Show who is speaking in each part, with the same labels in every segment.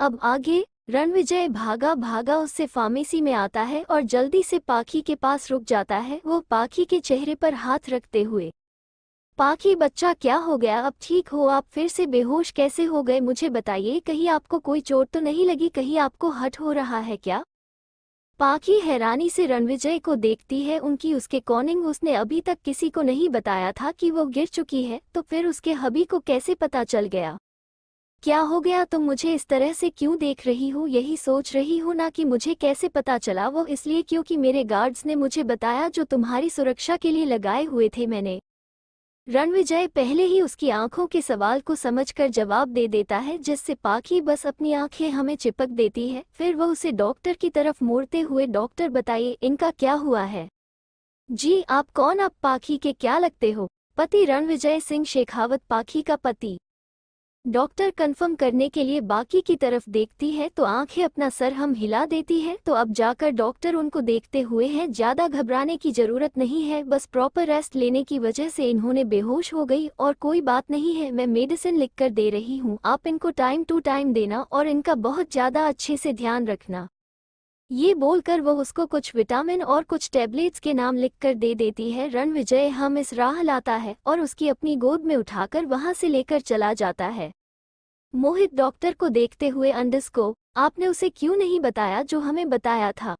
Speaker 1: अब आगे रणविजय भागा भागा उससे फार्मेसी में आता है और जल्दी से पाखी के पास रुक जाता है वो पाखी के चेहरे पर हाथ रखते हुए पाखी बच्चा क्या हो गया अब ठीक हो आप फिर से बेहोश कैसे हो गए मुझे बताइए कहीं आपको कोई चोट तो नहीं लगी कहीं आपको हट हो रहा है क्या पाखी हैरानी से रणविजय को देखती है उनकी उसके कॉनिंग उसने अभी तक किसी को नहीं बताया था कि वो गिर चुकी है तो फिर उसके हबी को कैसे पता चल गया क्या हो गया तुम तो मुझे इस तरह से क्यों देख रही हो यही सोच रही हो ना कि मुझे कैसे पता चला वो इसलिए क्योंकि मेरे गार्ड्स ने मुझे बताया जो तुम्हारी सुरक्षा के लिए लगाए हुए थे मैंने रणविजय पहले ही उसकी आंखों के सवाल को समझकर जवाब दे देता है जिससे पाखी बस अपनी आंखें हमें चिपक देती है फिर वह उसे डॉक्टर की तरफ मोड़ते हुए डॉक्टर बताइए इनका क्या हुआ है जी आप कौन आप पाखी के क्या लगते हो पति रणविजय सिंह शेखावत पाखी का पति डॉक्टर कंफर्म करने के लिए बाकी की तरफ देखती है तो आंखें अपना सर हम हिला देती है तो अब जाकर डॉक्टर उनको देखते हुए हैं ज्यादा घबराने की जरूरत नहीं है बस प्रॉपर रेस्ट लेने की वजह से इन्होंने बेहोश हो गई और कोई बात नहीं है मैं मेडिसिन लिख कर दे रही हूँ आप इनको टाइम टू टाइम देना और इनका बहुत ज्यादा अच्छे से ध्यान रखना ये बोलकर वो उसको कुछ विटामिन और कुछ टैबलेट्स के नाम लिखकर दे देती है रणविजय हम इस राह लाता है और उसकी अपनी गोद में उठाकर वहां से लेकर चला जाता है मोहित डॉक्टर को देखते हुए अंडस को आपने उसे क्यों नहीं बताया जो हमें बताया था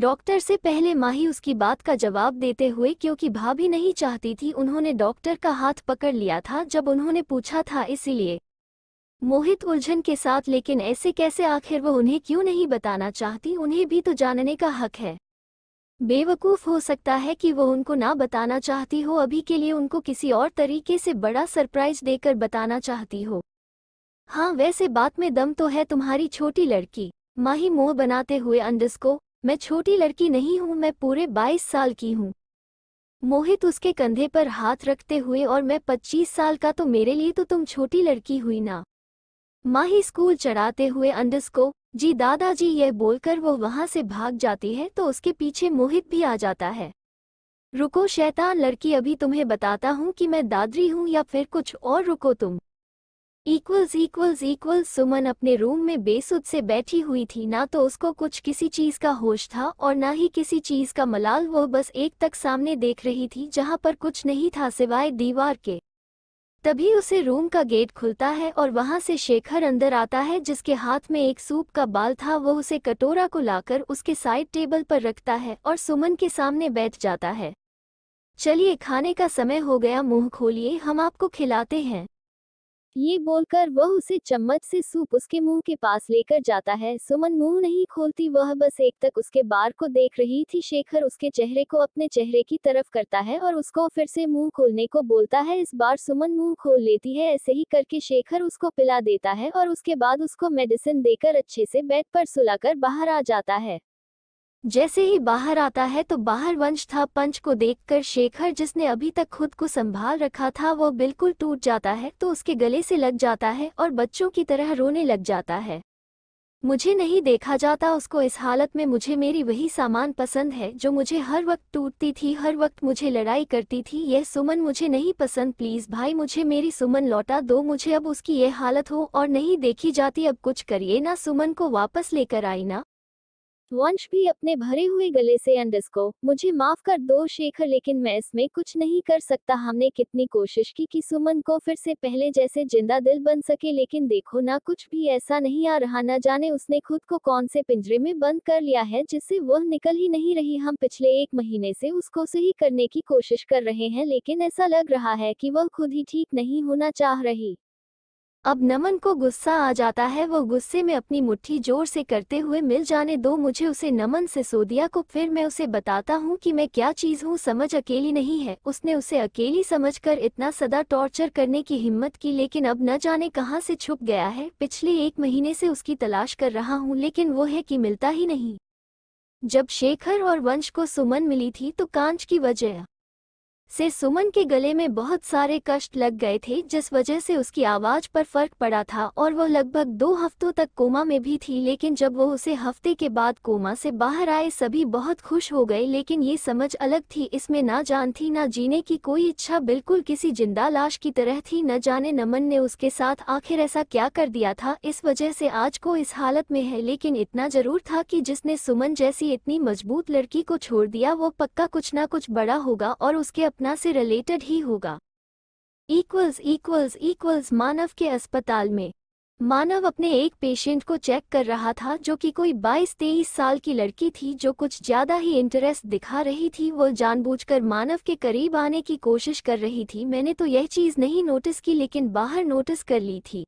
Speaker 1: डॉक्टर से पहले माही उसकी बात का जवाब देते हुए क्योंकि भाभी नहीं चाहती थी उन्होंने डॉक्टर का हाथ पकड़ लिया था जब उन्होंने पूछा था इसीलिए मोहित उलझन के साथ लेकिन ऐसे कैसे आखिर वो उन्हें क्यों नहीं बताना चाहती उन्हें भी तो जानने का हक है बेवकूफ़ हो सकता है कि वो उनको ना बताना चाहती हो अभी के लिए उनको किसी और तरीके से बड़ा सरप्राइज देकर बताना चाहती हो हाँ वैसे बात में दम तो है तुम्हारी छोटी लड़की माही मोह बनाते हुए अंडस को मैं छोटी लड़की नहीं हूँ मैं पूरे बाईस साल की हूँ मोहित उसके कंधे पर हाथ रखते हुए और मैं पच्चीस साल का तो मेरे लिए तो तुम छोटी लड़की हुई ना माही स्कूल चढ़ाते हुए अंडस को जी दादाजी यह बोलकर वो वहां से भाग जाती है तो उसके पीछे मोहित भी आ जाता है रुको शैतान लड़की अभी तुम्हें बताता हूँ कि मैं दादरी हूँ या फिर कुछ और रुको तुम इक्वल्स इक्वल्स इक्वल्स सुमन अपने रूम में बेसुध से बैठी हुई थी ना तो उसको कुछ किसी चीज का होश था और ना ही किसी चीज का मलाल वो बस एक तक सामने देख रही थी जहां पर कुछ नहीं था सिवाय दीवार के तभी उसे रूम का गेट खुलता है और वहां से शेखर अंदर आता है जिसके हाथ में एक सूप का बाल था वो उसे कटोरा को लाकर उसके साइड टेबल पर रखता है और सुमन के सामने बैठ जाता है चलिए खाने का समय हो गया मुंह खोलिए हम आपको खिलाते हैं ये बोलकर वह उसे चम्मच से सूप उसके मुंह के पास लेकर जाता है सुमन मुंह नहीं खोलती वह बस एक तक उसके बार को देख रही थी शेखर उसके चेहरे को अपने चेहरे की तरफ करता है और उसको फिर से मुंह खोलने को बोलता है इस बार सुमन मुंह खोल लेती है ऐसे ही करके शेखर उसको पिला देता है और उसके बाद उसको मेडिसिन देकर अच्छे से बेड पर सुलाकर बाहर आ जाता है जैसे ही बाहर आता है तो बाहर वंश था पंच को देखकर शेखर जिसने अभी तक खुद को संभाल रखा था वह बिल्कुल टूट जाता है तो उसके गले से लग जाता है और बच्चों की तरह रोने लग जाता है मुझे नहीं देखा जाता उसको इस हालत में मुझे मेरी वही सामान पसंद है जो मुझे हर वक्त टूटती थी हर वक्त मुझे लड़ाई करती थी यह सुमन मुझे नहीं पसंद प्लीज़ भाई मुझे मेरी सुमन लौटा दो मुझे अब उसकी यह हालत हो और नहीं देखी जाती अब कुछ करिए ना सुमन को वापस लेकर आई ना वंश भी अपने भरे हुए गले से अंडस को मुझे माफ कर दो शेखर लेकिन मैं इसमें कुछ नहीं कर सकता हमने कितनी कोशिश की कि सुमन को फिर से पहले जैसे जिंदा दिल बन सके लेकिन देखो ना कुछ भी ऐसा नहीं आ रहा ना जाने उसने खुद को कौन से पिंजरे में बंद कर लिया है जिससे वह निकल ही नहीं रही हम पिछले एक महीने से उसको सही करने की कोशिश कर रहे हैं लेकिन ऐसा लग रहा है कि वह खुद ही ठीक नहीं होना चाह रही अब नमन को गुस्सा आ जाता है वो गुस्से में अपनी मुट्ठी जोर से करते हुए मिल जाने दो मुझे उसे नमन से सोदिया को फिर मैं उसे बताता हूँ कि मैं क्या चीज़ हूँ समझ अकेली नहीं है उसने उसे अकेली समझकर इतना सदा टॉर्चर करने की हिम्मत की लेकिन अब न जाने कहाँ से छुप गया है पिछले एक महीने से उसकी तलाश कर रहा हूँ लेकिन वो है कि मिलता ही नहीं जब शेखर और वंश को सुमन मिली थी तो कांच की वजह से सुमन के गले में बहुत सारे कष्ट लग गए थे जिस वजह से उसकी आवाज पर फर्क पड़ा था और वह लगभग दो हफ्तों तक कोमा में भी थी लेकिन जब वो उसे हफ्ते के बाद कोमा से बाहर आए सभी बहुत खुश हो गए लेकिन ये समझ अलग थी इसमें ना जान थी ना जीने की कोई इच्छा बिल्कुल किसी जिंदा लाश की तरह थी न जाने नमन ने उसके साथ आखिर ऐसा क्या कर दिया था इस वजह से आज को इस हालत में है लेकिन इतना जरूर था कि जिसने सुमन जैसी इतनी मजबूत लड़की को छोड़ दिया वो पक्का कुछ न कुछ बड़ा होगा और उसके घटना से रिलेटेड ही होगा इक्वल्स इक्वल्स इक्वल्स मानव के अस्पताल में मानव अपने एक पेशेंट को चेक कर रहा था जो कि कोई 22-23 साल की लड़की थी जो कुछ ज़्यादा ही इंटरेस्ट दिखा रही थी वो जानबूझकर मानव के करीब आने की कोशिश कर रही थी मैंने तो यह चीज़ नहीं नोटिस की लेकिन बाहर नोटिस कर ली थी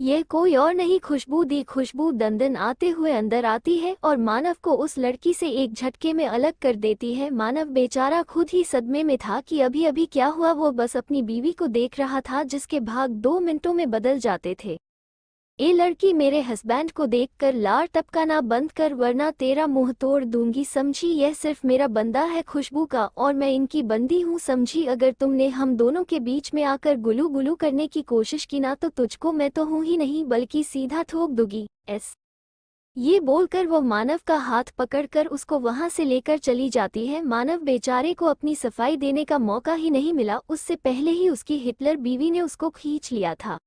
Speaker 1: यह कोई और नहीं खुशबू दी खुशबू दंदन आते हुए अंदर आती है और मानव को उस लड़की से एक झटके में अलग कर देती है मानव बेचारा खुद ही सदमे में था कि अभी अभी क्या हुआ वो बस अपनी बीवी को देख रहा था जिसके भाग दो मिनटों में बदल जाते थे ए लड़की मेरे हस्बैंड को देख कर लार टपकाना बंद कर वरना तेरा मुंह तोड़ दूंगी समझी यह सिर्फ मेरा बंदा है खुशबू का और मैं इनकी बंदी हूँ समझी अगर तुमने हम दोनों के बीच में आकर गुलू गुलू करने की कोशिश की ना तो तुझको मैं तो हूँ ही नहीं बल्कि सीधा थोक दूंगी एस ये बोलकर वो मानव का हाथ पकड़कर उसको वहां से लेकर चली जाती है मानव बेचारे को अपनी सफाई देने का मौका ही नहीं मिला उससे पहले ही उसकी हिटलर बीवी ने उसको खींच लिया था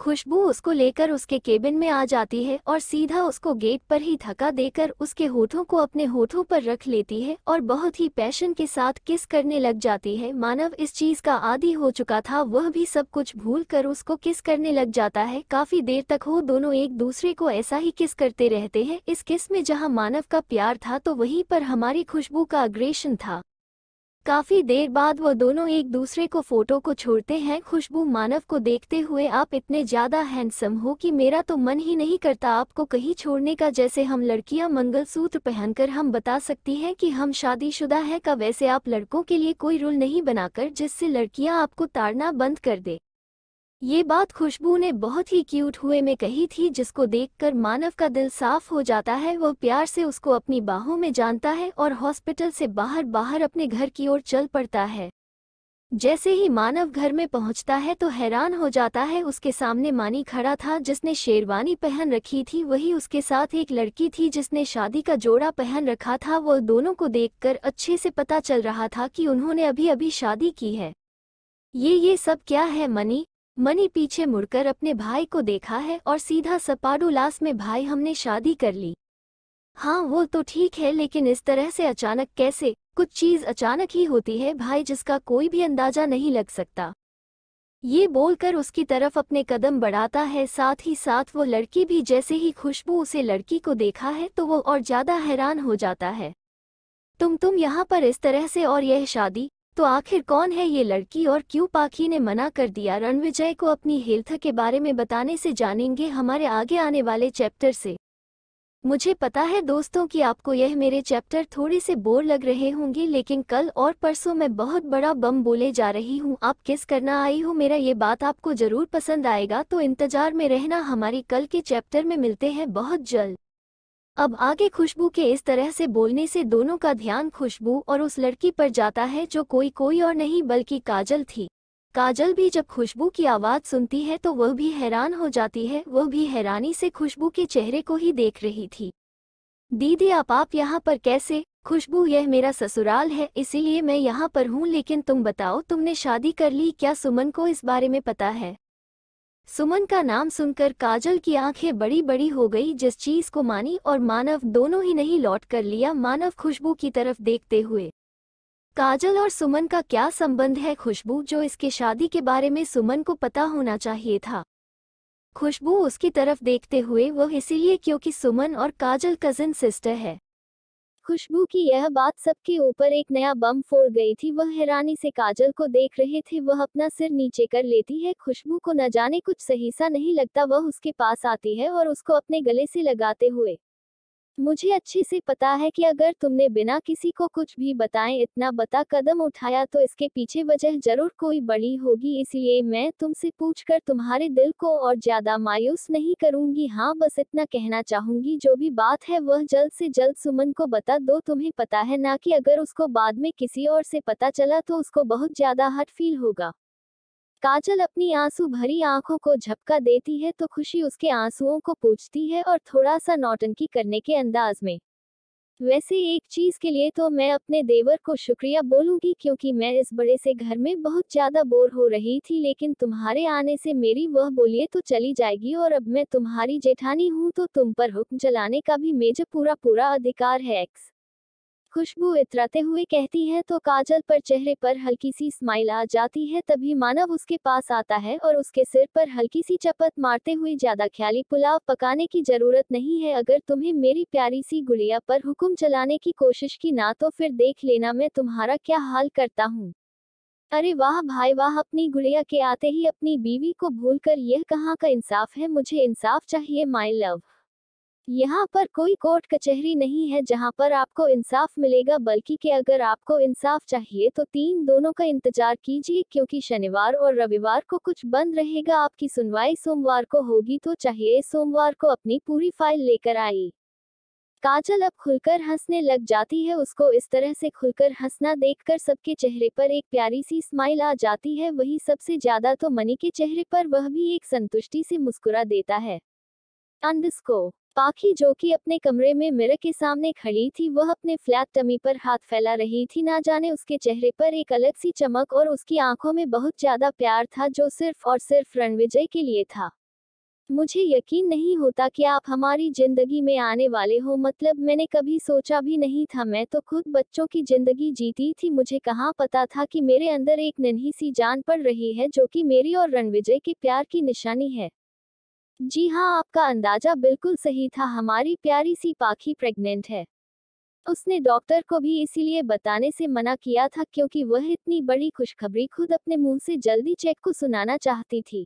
Speaker 1: खुशबू उसको लेकर उसके केबिन में आ जाती है और सीधा उसको गेट पर ही थका देकर उसके होठों को अपने होठों पर रख लेती है और बहुत ही पैशन के साथ किस करने लग जाती है मानव इस चीज का आदि हो चुका था वह भी सब कुछ भूल कर उसको किस करने लग जाता है काफी देर तक हो दोनों एक दूसरे को ऐसा ही किस करते रहते हैं इस किस में जहाँ मानव का प्यार था तो वहीं पर हमारी खुशबू का अग्रेशन था काफी देर बाद वो दोनों एक दूसरे को फोटो को छोड़ते हैं खुशबू मानव को देखते हुए आप इतने ज्यादा हैंडसम हो कि मेरा तो मन ही नहीं करता आपको कहीं छोड़ने का जैसे हम लड़कियां मंगलसूत्र पहनकर हम बता सकती हैं कि हम शादीशुदा है का वैसे आप लड़कों के लिए कोई रूल नहीं बनाकर जिससे लड़कियां आपको ताड़ना बंद कर दे ये बात खुशबू ने बहुत ही क्यूट हुए में कही थी जिसको देखकर मानव का दिल साफ हो जाता है वह प्यार से उसको अपनी बाहों में जानता है और हॉस्पिटल से बाहर बाहर अपने घर की ओर चल पड़ता है जैसे ही मानव घर में पहुंचता है तो हैरान हो जाता है उसके सामने मानी खड़ा था जिसने शेरवानी पहन रखी थी वही उसके साथ एक लड़की थी जिसने शादी का जोड़ा पहन रखा था वह दोनों को देखकर अच्छे से पता चल रहा था कि उन्होंने अभी अभी शादी की है ये ये सब क्या है मनी मनी पीछे मुड़कर अपने भाई को देखा है और सीधा सपाडू लाश में भाई हमने शादी कर ली हाँ वो तो ठीक है लेकिन इस तरह से अचानक कैसे कुछ चीज अचानक ही होती है भाई जिसका कोई भी अंदाजा नहीं लग सकता ये बोलकर उसकी तरफ अपने कदम बढ़ाता है साथ ही साथ वो लड़की भी जैसे ही खुशबू उसे लड़की को देखा है तो वो और ज्यादा हैरान हो जाता है तुम तुम यहाँ पर इस तरह से और यह शादी तो आखिर कौन है ये लड़की और क्यों पाखी ने मना कर दिया रणविजय को अपनी हेल्थ के बारे में बताने से जानेंगे हमारे आगे आने वाले चैप्टर से मुझे पता है दोस्तों कि आपको यह मेरे चैप्टर थोड़े से बोर लग रहे होंगे लेकिन कल और परसों मैं बहुत बड़ा बम बोले जा रही हूँ आप किस करना आई हो मेरा ये बात आपको जरूर पसंद आएगा तो इंतजार में रहना हमारी कल के चैप्टर में मिलते हैं बहुत जल्द अब आगे खुशबू के इस तरह से बोलने से दोनों का ध्यान खुशबू और उस लड़की पर जाता है जो कोई कोई और नहीं बल्कि काजल थी काजल भी जब खुशबू की आवाज़ सुनती है तो वह भी हैरान हो जाती है वह भी हैरानी से खुशबू के चेहरे को ही देख रही थी दीदी आप आप यहाँ पर कैसे खुशबू यह मेरा ससुराल है इसीलिए मैं यहाँ पर हूँ लेकिन तुम बताओ तुमने शादी कर ली क्या सुमन को इस बारे में पता है सुमन का नाम सुनकर काजल की आंखें बड़ी बड़ी हो गई जिस चीज को मानी और मानव दोनों ही नहीं लौट कर लिया मानव खुशबू की तरफ देखते हुए काजल और सुमन का क्या संबंध है खुशबू जो इसके शादी के बारे में सुमन को पता होना चाहिए था खुशबू उसकी तरफ देखते हुए वह इसीलिए क्योंकि सुमन और काजल कजिन सिस्टर है खुशबू की यह बात सबके ऊपर एक नया बम फोड़ गई थी वह हैरानी से काजल को देख रहे थे वह अपना सिर नीचे कर लेती है खुशबू को न जाने कुछ सही सा नहीं लगता वह उसके पास आती है और उसको अपने गले से लगाते हुए मुझे अच्छे से पता है कि अगर तुमने बिना किसी को कुछ भी बताए इतना बता कदम उठाया तो इसके पीछे वजह जरूर कोई बड़ी होगी इसलिए मैं तुमसे पूछकर तुम्हारे दिल को और ज्यादा मायूस नहीं करूंगी हाँ बस इतना कहना चाहूंगी जो भी बात है वह जल्द से जल्द सुमन को बता दो तुम्हें पता है ना कि अगर उसको बाद में किसी और से पता चला तो उसको बहुत ज्यादा हट फील होगा काजल अपनी आंसू भरी आंखों को झपका देती है तो खुशी उसके आंसुओं को पूछती है और थोड़ा सा नौटंकी करने के अंदाज में वैसे एक चीज के लिए तो मैं अपने देवर को शुक्रिया बोलूंगी क्योंकि मैं इस बड़े से घर में बहुत ज्यादा बोर हो रही थी लेकिन तुम्हारे आने से मेरी वह बोलिए तो चली जाएगी और अब मैं तुम्हारी जेठानी हूँ तो तुम पर हुक्म चलाने का भी मेजर पूरा पूरा अधिकार है एक्स खुशबू इतराते हुए कहती है तो काजल पर चेहरे पर हल्की सी स्माइल आ जाती है तभी मानव उसके पास आता है और उसके सिर पर हल्की सी चपत मारते हुए ज्यादा ख्याली पुलाव पकाने की जरूरत नहीं है अगर तुम्हें मेरी प्यारी सी गुड़िया पर हुक्म चलाने की कोशिश की ना तो फिर देख लेना मैं तुम्हारा क्या हाल करता हूँ अरे वाह भाई वाह अपनी गुड़िया के आते ही अपनी बीवी को भूलकर यह कहाँ का इंसाफ है मुझे इंसाफ चाहिए माई लव यहाँ पर कोई कोर्ट कचहरी नहीं है जहाँ पर आपको इंसाफ मिलेगा बल्कि के अगर आपको इंसाफ चाहिए तो तीन दोनों का इंतजार कीजिए क्योंकि शनिवार और रविवार को कुछ बंद रहेगा आपकी सुनवाई सोमवार को होगी तो चाहिए सोमवार को अपनी पूरी फाइल लेकर आई काजल अब खुलकर हंसने लग जाती है उसको इस तरह से खुलकर हंसना देखकर सबके चेहरे पर एक प्यारी सी स्माइल आ जाती है वही सबसे ज्यादा तो मनी के चेहरे पर वह भी एक संतुष्टि से मुस्कुरा देता है अंदस्को पाखी जो कि अपने कमरे में मिरर के सामने खड़ी थी वह अपने फ्लैट टमी पर हाथ फैला रही थी ना जाने उसके चेहरे पर एक अलग सी चमक और उसकी आंखों में बहुत ज्यादा प्यार था जो सिर्फ और सिर्फ रणविजय के लिए था मुझे यकीन नहीं होता कि आप हमारी जिंदगी में आने वाले हो मतलब मैंने कभी सोचा भी नहीं था मैं तो खुद बच्चों की जिंदगी जीती थी मुझे कहाँ पता था कि मेरे अंदर एक नन्ही सी जान पड़ रही है जो कि मेरी और रणविजय के प्यार की निशानी है जी हाँ आपका अंदाजा बिल्कुल सही था हमारी प्यारी सी पाखी प्रेग्नेंट है उसने डॉक्टर को भी इसीलिए बताने से मना किया था क्योंकि वह इतनी बड़ी खुशखबरी खुद अपने मुंह से जल्दी चेक को सुनाना चाहती थी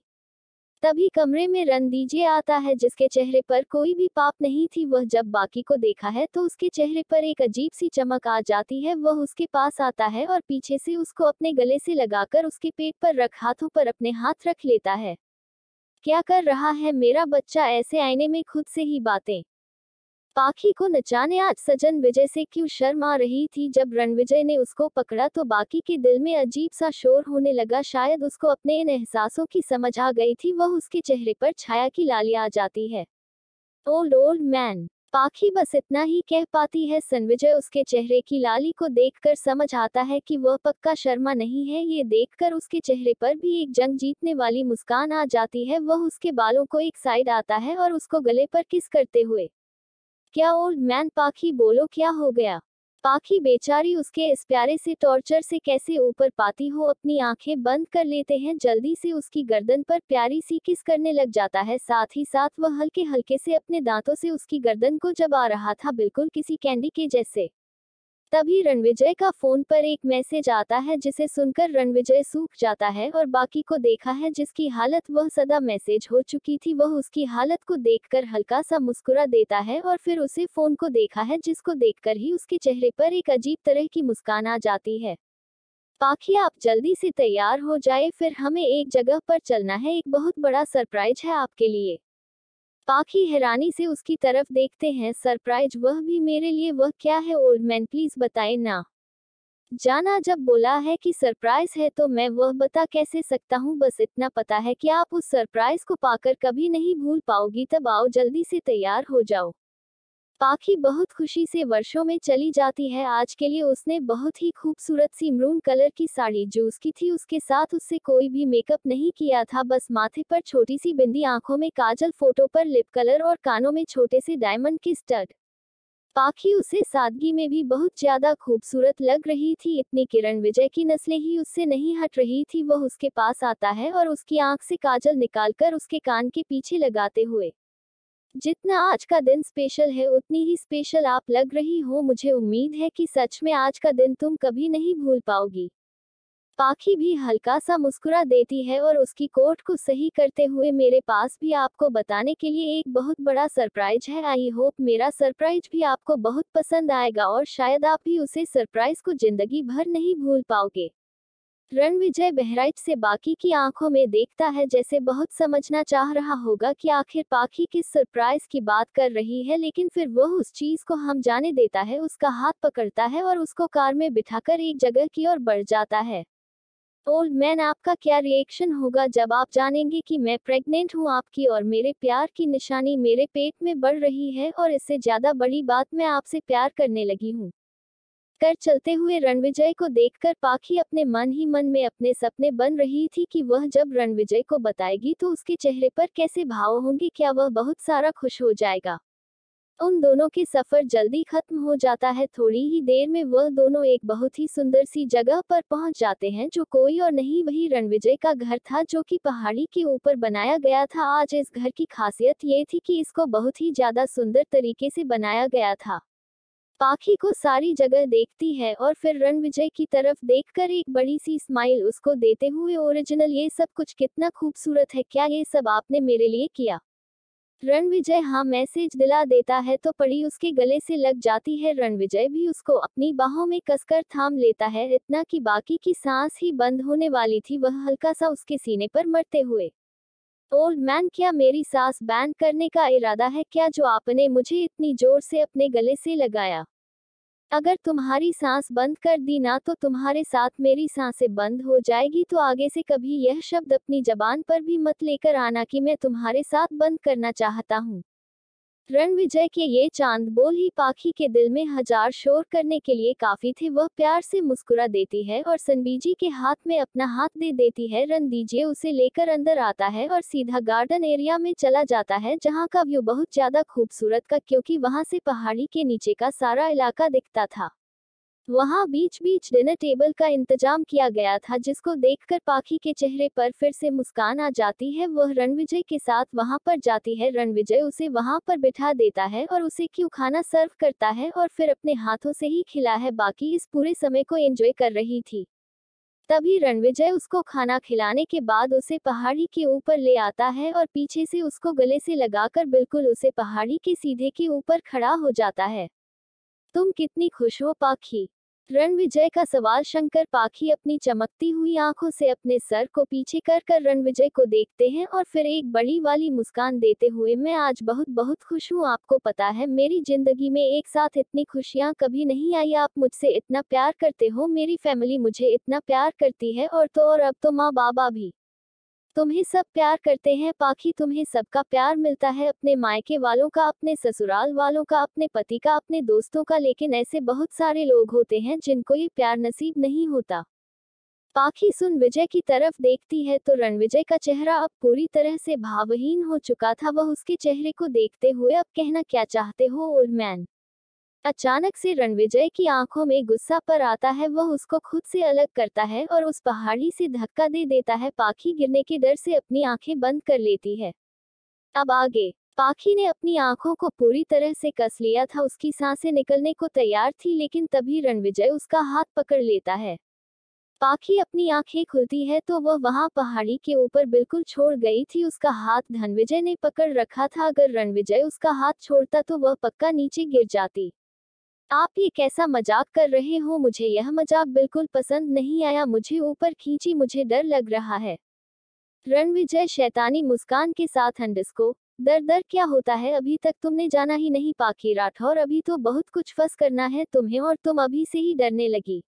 Speaker 1: तभी कमरे में रन रणदीजिए आता है जिसके चेहरे पर कोई भी पाप नहीं थी वह जब बाकी को देखा है तो उसके चेहरे पर एक अजीब सी चमक आ जाती है वह उसके पास आता है और पीछे से उसको अपने गले से लगाकर उसके पेट पर रख हाथों पर अपने हाथ रख लेता है क्या कर रहा है मेरा बच्चा ऐसे आईने में खुद से ही बातें पाखी को नचाने आज सजन विजय से क्यों शर्म आ रही थी जब रणविजय ने उसको पकड़ा तो बाकी के दिल में अजीब सा शोर होने लगा शायद उसको अपने इन एहसासों की समझ आ गई थी वह उसके चेहरे पर छाया की लाली आ जाती है ओल्ड ओल्ड मैन पाखी बस इतना ही कह पाती है सनविजय उसके चेहरे की लाली को देखकर समझ आता है कि वह पक्का शर्मा नहीं है ये देखकर उसके चेहरे पर भी एक जंग जीतने वाली मुस्कान आ जाती है वह उसके बालों को एक साइड आता है और उसको गले पर किस करते हुए क्या ओल्ड मैन पाखी बोलो क्या हो गया पाखी बेचारी उसके इस प्यारे से टॉर्चर से कैसे ऊपर पाती हो अपनी आंखें बंद कर लेते हैं जल्दी से उसकी गर्दन पर प्यारी सी किस करने लग जाता है साथ ही साथ वह हल्के हल्के से अपने दांतों से उसकी गर्दन को जब आ रहा था बिल्कुल किसी कैंडी के जैसे तभी रणविजय का फोन पर एक मैसेज आता है जिसे सुनकर रणविजय सूख जाता है और बाकी को देखा है जिसकी हालत वह सदा मैसेज हो चुकी थी वह उसकी हालत को देखकर हल्का सा मुस्कुरा देता है और फिर उसे फोन को देखा है जिसको देखकर ही उसके चेहरे पर एक अजीब तरह की मुस्कान आ जाती है पाखी आप जल्दी से तैयार हो जाए फिर हमें एक जगह पर चलना है एक बहुत बड़ा सरप्राइज है आपके लिए पाखी हैरानी से उसकी तरफ देखते हैं सरप्राइज वह भी मेरे लिए वह क्या है ओल्ड मैन प्लीज बताए ना जाना जब बोला है कि सरप्राइज है तो मैं वह बता कैसे सकता हूँ बस इतना पता है कि आप उस सरप्राइज को पाकर कभी नहीं भूल पाओगी तब आओ जल्दी से तैयार हो जाओ पाखी बहुत खुशी से वर्षों में चली जाती है आज के लिए उसने बहुत ही खूबसूरत सी मरून कलर की साड़ी जो उसकी थी उसके साथ उससे कोई भी मेकअप नहीं किया था बस माथे पर छोटी सी बिंदी आंखों में काजल फोटो पर लिप कलर और कानों में छोटे से डायमंड की स्टड पाखी उसे सादगी में भी बहुत ज्यादा खूबसूरत लग रही थी इतनी किरण विजय की नस्लें ही उससे नहीं हट रही थी वह उसके पास आता है और उसकी आंख से काजल निकालकर उसके कान के पीछे लगाते हुए जितना आज का दिन स्पेशल है उतनी ही स्पेशल आप लग रही हो मुझे उम्मीद है कि सच में आज का दिन तुम कभी नहीं भूल पाओगी पाखी भी हल्का सा मुस्कुरा देती है और उसकी कोट को सही करते हुए मेरे पास भी आपको बताने के लिए एक बहुत बड़ा सरप्राइज है आई होप मेरा सरप्राइज भी आपको बहुत पसंद आएगा और शायद आप भी उसे सरप्राइज को जिंदगी भर नहीं भूल पाओगे रणविजय बहराइच से बाकी की आंखों में देखता है जैसे बहुत समझना चाह रहा होगा कि आखिर पाखी किस सरप्राइज की बात कर रही है लेकिन फिर वह उस चीज को हम जाने देता है उसका हाथ पकड़ता है और उसको कार में बिठाकर एक जगह की ओर बढ़ जाता है ओल्ड मैन आपका क्या रिएक्शन होगा जब आप जानेंगे कि मैं प्रेग्नेंट हूँ आपकी और मेरे प्यार की निशानी मेरे पेट में बढ़ रही है और इससे ज्यादा बड़ी बात मैं आपसे प्यार करने लगी हूँ कर चलते हुए रणविजय को देखकर पाखी अपने मन ही मन में अपने सपने बन रही थी कि वह जब रणविजय को बताएगी तो उसके चेहरे पर कैसे भाव होंगे क्या वह बहुत सारा खुश हो जाएगा उन दोनों के सफर जल्दी खत्म हो जाता है थोड़ी ही देर में वह दोनों एक बहुत ही सुंदर सी जगह पर पहुंच जाते हैं जो कोई और नहीं वही रणविजय का घर था जो कि पहाड़ी के ऊपर बनाया गया था आज इस घर की खासियत ये थी कि इसको बहुत ही ज्यादा सुंदर तरीके से बनाया गया था पाखी को सारी जगह देखती है और फिर रणविजय की तरफ देखकर एक बड़ी सी स्माइल उसको देते हुए ओरिजिनल ये सब कुछ कितना खूबसूरत है क्या ये सब आपने मेरे लिए किया रणविजय हाँ मैसेज दिला देता है तो पड़ी उसके गले से लग जाती है रणविजय भी उसको अपनी बाहों में कसकर थाम लेता है इतना कि बाकी की सांस ही बंद होने वाली थी वह हल्का सा उसके सीने पर मरते हुए ओल्ड मैन क्या मेरी सांस बैन करने का इरादा है क्या जो आपने मुझे इतनी जोर से अपने गले से लगाया अगर तुम्हारी सांस बंद कर दी ना तो तुम्हारे साथ मेरी सांसें बंद हो जाएगी तो आगे से कभी यह शब्द अपनी जबान पर भी मत लेकर आना कि मैं तुम्हारे साथ बंद करना चाहता हूँ रणविजय के ये चांद बोल ही पाखी के दिल में हजार शोर करने के लिए काफी थे वह प्यार से मुस्कुरा देती है और सनबीजी के हाथ में अपना हाथ दे देती है रन दीजिए उसे लेकर अंदर आता है और सीधा गार्डन एरिया में चला जाता है जहाँ का व्यू बहुत ज्यादा खूबसूरत का क्योंकि वहाँ से पहाड़ी के नीचे का सारा इलाका दिखता था वहां बीच बीच डिनर टेबल का इंतजाम किया गया था जिसको देखकर पाखी के चेहरे पर फिर से मुस्कान आ जाती है वह रणविजय के साथ वहां पर जाती है रणविजय उसे वहां पर बिठा देता है और उसे क्यों खाना सर्व करता है और फिर अपने हाथों से ही खिला है बाकी इस पूरे समय को एंजॉय कर रही थी तभी रणविजय उसको खाना खिलाने के बाद उसे पहाड़ी के ऊपर ले आता है और पीछे से उसको गले से लगाकर बिल्कुल उसे पहाड़ी के सीधे के ऊपर खड़ा हो जाता है तुम कितनी खुश हो पाखी रण विजय का सवाल शंकर पाखी अपनी चमकती हुई आंखों से अपने सर को पीछे कर कर रणविजय को देखते हैं और फिर एक बड़ी वाली मुस्कान देते हुए मैं आज बहुत बहुत खुश हूँ आपको पता है मेरी जिंदगी में एक साथ इतनी खुशियाँ कभी नहीं आई आप मुझसे इतना प्यार करते हो मेरी फैमिली मुझे इतना प्यार करती है और तो और अब तो माँ बाबा भी तुम्हें सब प्यार करते हैं पाखी तुम्हें सबका प्यार मिलता है अपने मायके वालों का अपने ससुराल वालों का अपने पति का अपने दोस्तों का लेकिन ऐसे बहुत सारे लोग होते हैं जिनको ये प्यार नसीब नहीं होता पाखी सुन विजय की तरफ देखती है तो रणविजय का चेहरा अब पूरी तरह से भावहीन हो चुका था वह उसके चेहरे को देखते हुए अब कहना क्या चाहते हो ओल्ड मैन अचानक से रणविजय की आंखों में गुस्सा पर आता है वह उसको खुद से अलग करता है और उस पहाड़ी से धक्का दे देता है पाखी गिरने के डर से अपनी आंखें बंद कर लेती है अब आगे पाखी ने अपनी आंखों को पूरी तरह से कस लिया था उसकी सांसें निकलने को तैयार थी लेकिन तभी रणविजय उसका हाथ पकड़ लेता है पाखी अपनी आंखें खुलती है तो वह वहां पहाड़ी के ऊपर बिल्कुल छोड़ गई थी उसका हाथ धनविजय ने पकड़ रखा था अगर रणविजय उसका हाथ छोड़ता तो वह पक्का नीचे गिर जाती आप ये कैसा मजाक कर रहे हो मुझे यह मजाक बिल्कुल पसंद नहीं आया मुझे ऊपर खींची मुझे डर लग रहा है रणविजय शैतानी मुस्कान के साथ अंडस्को दर दर क्या होता है अभी तक तुमने जाना ही नहीं पाखी राठौर अभी तो बहुत कुछ फंस करना है तुम्हें और तुम अभी से ही डरने लगी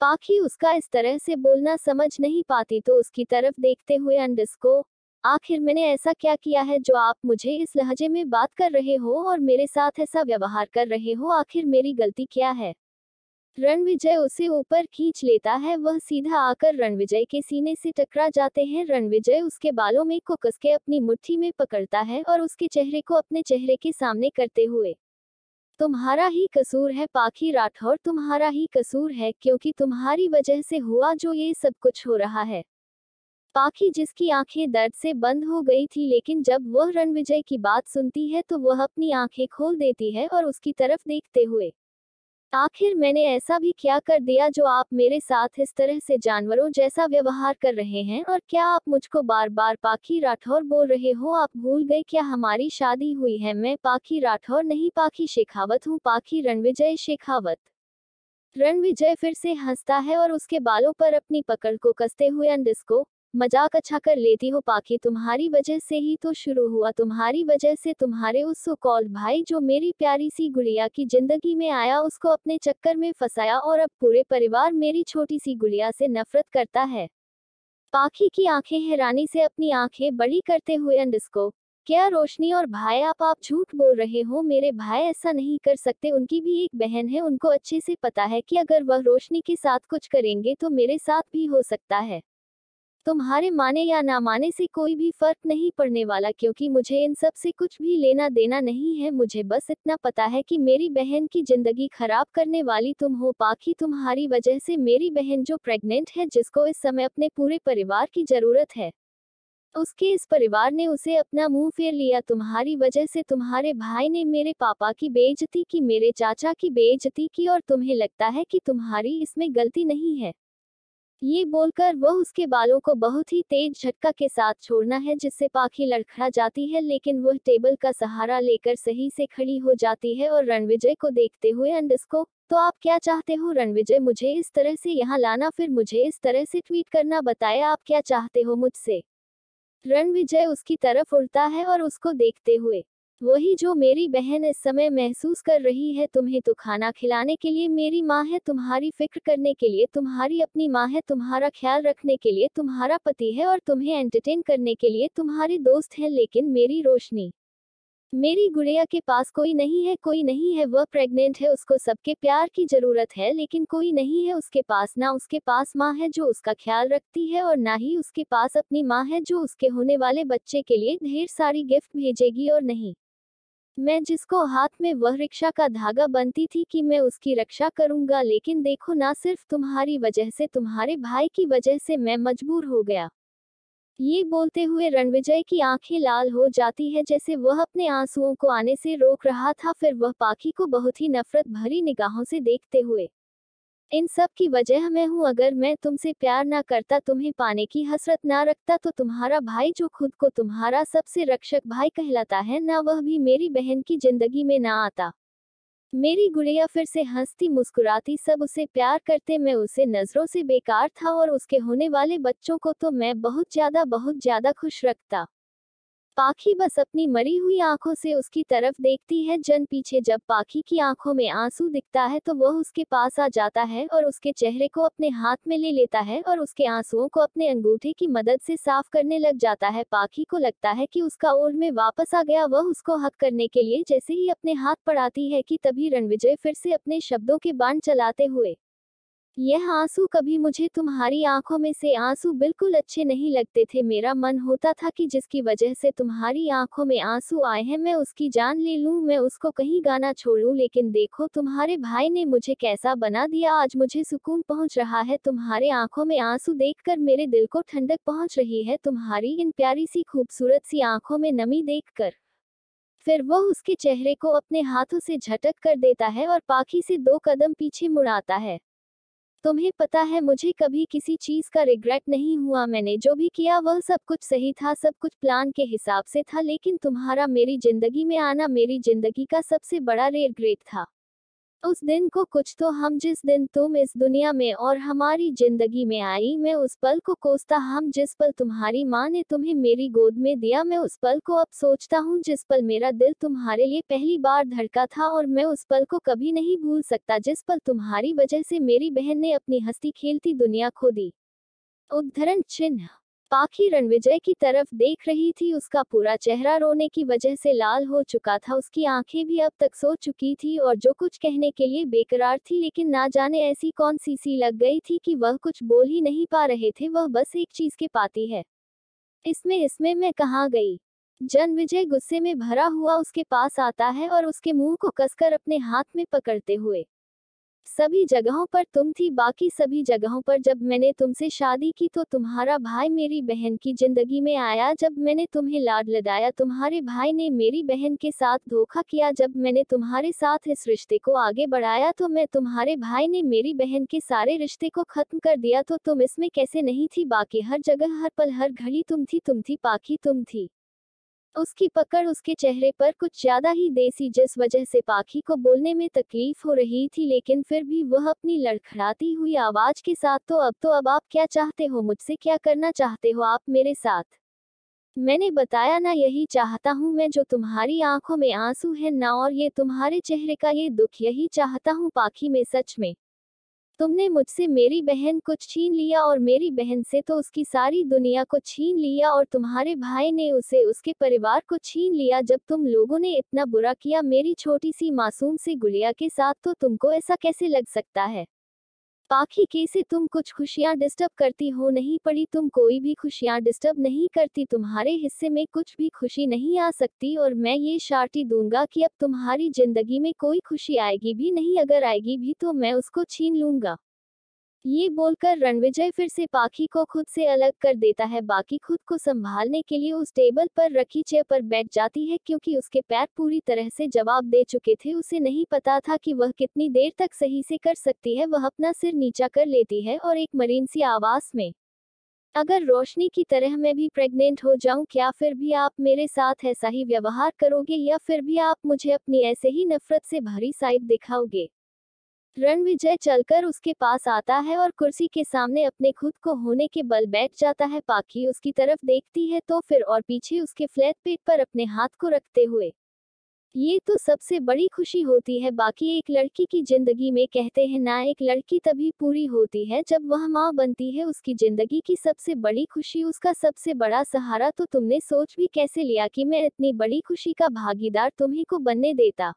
Speaker 1: पाखी उसका इस तरह से बोलना समझ नहीं पाती तो उसकी तरफ देखते हुए अंडस्को आखिर मैंने ऐसा क्या किया है जो आप मुझे इस लहजे में बात कर रहे हो और मेरे साथ ऐसा व्यवहार कर रहे हो आखिर मेरी गलती क्या है रणविजय उसे ऊपर खींच लेता है वह सीधा आकर रणविजय के सीने से टकरा जाते हैं रणविजय उसके बालों में को कसके अपनी मुट्ठी में पकड़ता है और उसके चेहरे को अपने चेहरे के सामने करते हुए तुम्हारा ही कसूर है पाखी राठौर तुम्हारा ही कसूर है क्योंकि तुम्हारी वजह से हुआ जो ये सब कुछ हो रहा है पाखी जिसकी आंखें दर्द से बंद हो गई थी लेकिन जब वह रणविजय की बात सुनती है तो वह अपनी आंखें खोल देती है और उसकी तरफ देखते हुए आखिर मैंने ऐसा भी क्या कर दिया जो आप मेरे साथ इस तरह से जानवरों जैसा व्यवहार कर रहे हैं और क्या आप मुझको बार बार पाखी राठौर बोल रहे हो आप भूल गए क्या हमारी शादी हुई है मैं पाखी राठौर नहीं पाखी शेखावत हूँ पाखी रणविजय शेखावत रणविजय फिर से हंसता है और उसके बालों पर अपनी पकड़ को कसते हुए अंडिस्को को मजाक अच्छा कर लेती हो पाकि तुम्हारी वजह से ही तो शुरू हुआ तुम्हारी वजह से तुम्हारे उस सुकौल भाई जो मेरी प्यारी सी गुड़िया की जिंदगी में आया उसको अपने चक्कर में फंसाया और अब पूरे परिवार मेरी छोटी सी गुड़िया से नफरत करता है पाखी की आंखें हैरानी से अपनी आंखें बड़ी करते हुए अंडस्को क्या रोशनी और भाई आप आप झूठ बोल रहे हो मेरे भाई ऐसा नहीं कर सकते उनकी भी एक बहन है उनको अच्छे से पता है कि अगर वह रोशनी के साथ कुछ करेंगे तो मेरे साथ भी हो सकता है तुम्हारे माने या ना माने से कोई भी फर्क नहीं पड़ने वाला क्योंकि मुझे इन सब से कुछ भी लेना देना नहीं है मुझे बस इतना पता है कि मेरी बहन की जिंदगी खराब करने वाली तुम हो पाकि तुम्हारी वजह से मेरी बहन जो प्रेग्नेंट है जिसको इस समय अपने पूरे परिवार की जरूरत है उसके इस परिवार ने उसे अपना मुंह फेर लिया तुम्हारी वजह से तुम्हारे भाई ने मेरे पापा की बेइज्जती की मेरे चाचा की बेइज्जती की और तुम्हें लगता है कि तुम्हारी इसमें गलती नहीं है ये बोलकर वह उसके बालों को बहुत ही तेज झटका के साथ छोड़ना है जिससे पाखी लड़खड़ा जाती है लेकिन वह टेबल का सहारा लेकर सही से खड़ी हो जाती है और रणविजय को देखते हुए अंडस को तो आप क्या चाहते हो रणविजय मुझे इस तरह से यहाँ लाना फिर मुझे इस तरह से ट्वीट करना बताया आप क्या चाहते हो मुझसे रणविजय उसकी तरफ उड़ता है और उसको देखते हुए वही जो मेरी बहन इस समय महसूस कर रही है तुम्हें तो खाना खिलाने के लिए मेरी माँ है तुम्हारी फिक्र करने के लिए तुम्हारी अपनी माँ है तुम्हारा ख्याल रखने के लिए तुम्हारा पति है और तुम्हें एंटरटेन करने के लिए तुम्हारे दोस्त हैं लेकिन मेरी रोशनी मेरी गुड़िया के पास कोई नहीं है कोई नहीं है वह प्रेग्नेंट है उसको सबके प्यार की जरूरत है लेकिन कोई नहीं है उसके पास ना उसके पास माँ है जो उसका ख्याल रखती है और ना ही उसके पास अपनी माँ है जो उसके होने वाले बच्चे के लिए ढेर सारी गिफ्ट भेजेगी और नहीं मैं जिसको हाथ में वह रिक्शा का धागा बनती थी कि मैं उसकी रक्षा करूंगा लेकिन देखो ना सिर्फ तुम्हारी वजह से तुम्हारे भाई की वजह से मैं मजबूर हो गया ये बोलते हुए रणविजय की आंखें लाल हो जाती है जैसे वह अपने आंसुओं को आने से रोक रहा था फिर वह पाखी को बहुत ही नफरत भरी निगाहों से देखते हुए इन सब की वजह मैं हूँ अगर मैं तुमसे प्यार ना करता तुम्हें पाने की हसरत ना रखता तो तुम्हारा भाई जो खुद को तुम्हारा सबसे रक्षक भाई कहलाता है ना वह भी मेरी बहन की जिंदगी में ना आता मेरी गुड़िया फिर से हंसती मुस्कुराती सब उसे प्यार करते मैं उसे नजरों से बेकार था और उसके होने वाले बच्चों को तो मैं बहुत ज्यादा बहुत ज्यादा खुश रखता पाखी बस अपनी मरी हुई आंखों से उसकी तरफ देखती है जन पीछे जब पाखी की आंखों में आंसू दिखता है तो वह उसके पास आ जाता है और उसके चेहरे को अपने हाथ में ले लेता है और उसके आंसुओं को अपने अंगूठे की मदद से साफ करने लग जाता है पाखी को लगता है कि उसका ओर में वापस आ गया वह उसको हक करने के लिए जैसे ही अपने हाथ पड़ाती है कि तभी रणविजय फिर से अपने शब्दों के बाण चलाते हुए यह आंसू कभी मुझे तुम्हारी आंखों में से आंसू बिल्कुल अच्छे नहीं लगते थे मेरा मन होता था कि जिसकी वजह से तुम्हारी आंखों में आंसू आए हैं मैं उसकी जान ले लूं मैं उसको कहीं गाना छोड़ूं लेकिन देखो तुम्हारे भाई ने मुझे कैसा बना दिया आज मुझे सुकून पहुंच रहा है तुम्हारे आंखों में आंसू देख मेरे दिल को ठंडक पहुँच रही है तुम्हारी इन प्यारी सी खूबसूरत सी आंखों में नमी देख फिर वह उसके चेहरे को अपने हाथों से झटक कर देता है और पाखी से दो कदम पीछे मुड़ाता है तुम्हें पता है मुझे कभी किसी चीज का रिग्रेट नहीं हुआ मैंने जो भी किया वह सब कुछ सही था सब कुछ प्लान के हिसाब से था लेकिन तुम्हारा मेरी जिंदगी में आना मेरी जिंदगी का सबसे बड़ा रिग्रेट था उस दिन को कुछ तो हम जिस दिन तुम इस दुनिया में और हमारी जिंदगी में आई मैं उस पल को कोसता हम जिस पल तुम्हारी माँ ने तुम्हें मेरी गोद में दिया मैं उस पल को अब सोचता हूँ जिस पल मेरा दिल तुम्हारे लिए पहली बार धड़का था और मैं उस पल को कभी नहीं भूल सकता जिस पल तुम्हारी वजह से मेरी बहन ने अपनी हस्ती खेलती दुनिया खो दी उद्धरण चिन्ह पाखी रणविजय की तरफ देख रही थी उसका पूरा चेहरा रोने की वजह से लाल हो चुका था उसकी आंखें भी अब तक सो चुकी थी और जो कुछ कहने के लिए बेकरार थी लेकिन ना जाने ऐसी कौन सी सी लग गई थी कि वह कुछ बोल ही नहीं पा रहे थे वह बस एक चीज के पाती है इसमें इसमें मैं कहाँ गई जन विजय गुस्से में भरा हुआ उसके पास आता है और उसके मुंह को कसकर अपने हाथ में पकड़ते हुए सभी जगहों पर तुम थी बाकी सभी जगहों पर जब मैंने तुमसे शादी की तो तुम्हारा भाई मेरी बहन की जिंदगी में आया जब मैंने तुम्हें लाड लदाया तुम्हारे भाई ने मेरी बहन के साथ धोखा किया जब मैंने तुम्हारे साथ इस रिश्ते को आगे बढ़ाया तो मैं तुम्हारे भाई ने मेरी बहन के सारे रिश्ते को खत्म कर दिया तो तुम इसमें कैसे नहीं थी बाकी हर जगह हर पल हर घड़ी तुम थी तुम थी पाखी तुम थी उसकी पकड़ उसके चेहरे पर कुछ ज्यादा ही देसी जिस वजह से पाखी को बोलने में तकलीफ हो रही थी लेकिन फिर भी वह अपनी लड़खड़ाती हुई आवाज के साथ तो अब तो अब आप क्या चाहते हो मुझसे क्या करना चाहते हो आप मेरे साथ मैंने बताया ना यही चाहता हूँ मैं जो तुम्हारी आंखों में आंसू है ना और ये तुम्हारे चेहरे का ये दुख यही चाहता हूँ पाखी में सच में तुमने मुझसे मेरी बहन को छीन लिया और मेरी बहन से तो उसकी सारी दुनिया को छीन लिया और तुम्हारे भाई ने उसे उसके परिवार को छीन लिया जब तुम लोगों ने इतना बुरा किया मेरी छोटी सी मासूम सी गुड़िया के साथ तो तुमको ऐसा कैसे लग सकता है पाखी कैसे तुम कुछ खुशियाँ डिस्टर्ब करती हो नहीं पड़ी तुम कोई भी खुशियाँ डिस्टर्ब नहीं करती तुम्हारे हिस्से में कुछ भी खुशी नहीं आ सकती और मैं ये शार्टी दूंगा कि अब तुम्हारी जिंदगी में कोई खुशी आएगी भी नहीं अगर आएगी भी तो मैं उसको छीन लूंगा ये बोलकर रणविजय फिर से पाखी को खुद से अलग कर देता है बाकी खुद को संभालने के लिए उस टेबल पर रखी चेयर पर बैठ जाती है क्योंकि उसके पैर पूरी तरह से जवाब दे चुके थे उसे नहीं पता था कि वह कितनी देर तक सही से कर सकती है वह अपना सिर नीचा कर लेती है और एक मरीन सी आवाज में अगर रोशनी की तरह मैं भी प्रेग्नेंट हो जाऊं क्या फिर भी आप मेरे साथ ऐसा ही व्यवहार करोगे या फिर भी आप मुझे अपनी ऐसे ही नफरत से भरी साइड दिखाओगे रणविजय चलकर उसके पास आता है और कुर्सी के सामने अपने खुद को होने के बल बैठ जाता है पाखी उसकी तरफ देखती है तो फिर और पीछे उसके फ्लैट पेट पर अपने हाथ को रखते हुए ये तो सबसे बड़ी खुशी होती है बाकी एक लड़की की जिंदगी में कहते हैं ना एक लड़की तभी पूरी होती है जब वह माँ बनती है उसकी जिंदगी की सबसे बड़ी खुशी उसका सबसे बड़ा सहारा तो तुमने सोच भी कैसे लिया कि मैं इतनी बड़ी खुशी का भागीदार तुम्ही को बनने देता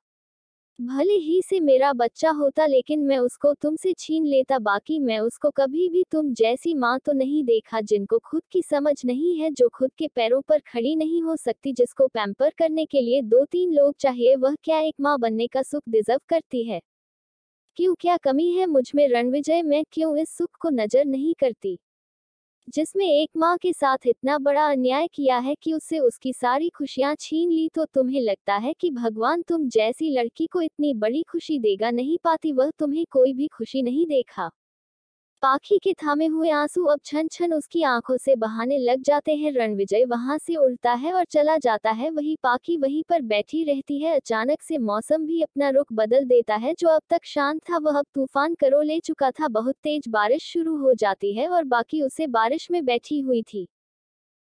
Speaker 1: भले ही से मेरा बच्चा होता लेकिन मैं उसको तुमसे छीन लेता बाकी मैं उसको कभी भी तुम जैसी माँ तो नहीं देखा जिनको खुद की समझ नहीं है जो खुद के पैरों पर खड़ी नहीं हो सकती जिसको पैम्पर करने के लिए दो तीन लोग चाहिए वह क्या एक माँ बनने का सुख डिजर्व करती है क्यों क्या कमी है मुझ में रणविजय मैं क्यों इस सुख को नजर नहीं करती जिसमें एक माँ के साथ इतना बड़ा अन्याय किया है कि उससे उसकी सारी खुशियाँ छीन ली तो तुम्हें लगता है कि भगवान तुम जैसी लड़की को इतनी बड़ी खुशी देगा नहीं पाती वह तुम्हें कोई भी खुशी नहीं देखा पाखी के थामे हुए आंसू अब छन छन उसकी आंखों से बहाने लग जाते हैं रणविजय वहां से उड़ता है और चला जाता है वही पाखी वहीं पर बैठी रहती है अचानक से मौसम भी अपना रुख बदल देता है जो अब तक शांत था वह अब तूफान करो ले चुका था बहुत तेज बारिश शुरू हो जाती है और बाकी उसे बारिश में बैठी हुई थी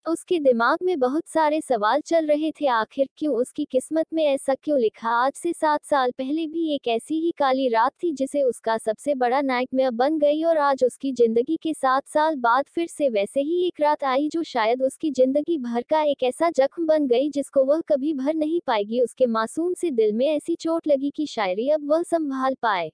Speaker 1: उसके दिमाग में बहुत सारे सवाल चल रहे थे आखिर क्यों उसकी किस्मत में ऐसा क्यों लिखा आज से सात साल पहले भी एक ऐसी ही काली रात थी जिसे उसका सबसे बड़ा में बन गई और आज उसकी जिंदगी के सात साल बाद फिर से वैसे ही एक रात आई जो शायद उसकी जिंदगी भर का एक ऐसा जख्म बन गई जिसको वह कभी भर नहीं पाएगी उसके मासूम से दिल में ऐसी चोट लगी की शायरी अब वह संभाल पाए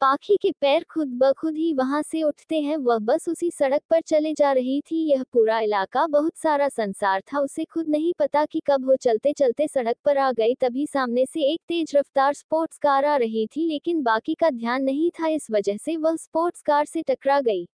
Speaker 1: पाखी के पैर खुद ब खुद ही वहां से उठते हैं वह बस उसी सड़क पर चले जा रही थी यह पूरा इलाका बहुत सारा संसार था उसे खुद नहीं पता कि कब हो चलते चलते सड़क पर आ गई तभी सामने से एक तेज रफ्तार स्पोर्ट्स कार आ रही थी लेकिन बाकी का ध्यान नहीं था इस वजह से वह स्पोर्ट्स कार से टकरा गई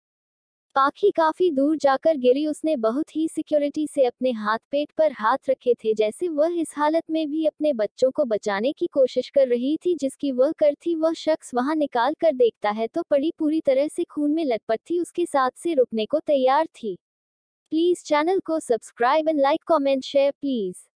Speaker 1: पाखी काफी दूर जाकर गिरी उसने बहुत ही सिक्योरिटी से अपने हाथ पेट पर हाथ रखे थे जैसे वह इस हालत में भी अपने बच्चों को बचाने की कोशिश कर रही थी जिसकी वह कर थी वह शख्स वहां निकाल कर देखता है तो पड़ी पूरी तरह से खून में लटपट थी उसके साथ से रुकने को तैयार थी प्लीज चैनल को subscribe and like comment share please